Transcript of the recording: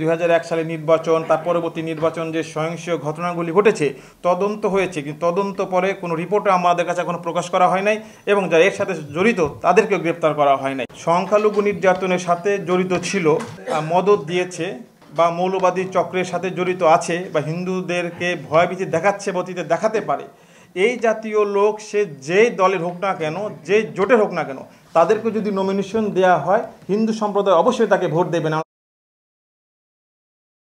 দুই সালে নির্বাচন তার পরবর্তী নির্বাচন যে সহিংসীয় ঘটনাগুলি ঘটেছে তদন্ত হয়েছে কিন্তু তদন্ত পরে কোনো রিপোর্টে আমাদের কাছে এখনও প্রকাশ করা হয় নাই এবং যারা এর সাথে জড়িত তাদেরকেও গ্রেপ্তার করা হয় নাই সংখ্যালঘু নির্যাতনের সাথে জড়িত ছিল মদত দিয়েছে বা মৌলবাদী চক্রের সাথে জড়িত আছে বা হিন্দুদেরকে ভয়ভীতি দেখাচ্ছে অতীতে দেখাতে পারে এই জাতীয় লোক সে যেই দলের হোক না কেন যে জোটের হোক না কেন তাদেরকে যদি নমিনেশন দেয়া হয় হিন্দু সম্প্রদায় অবশ্যই তাকে ভোট দেবে না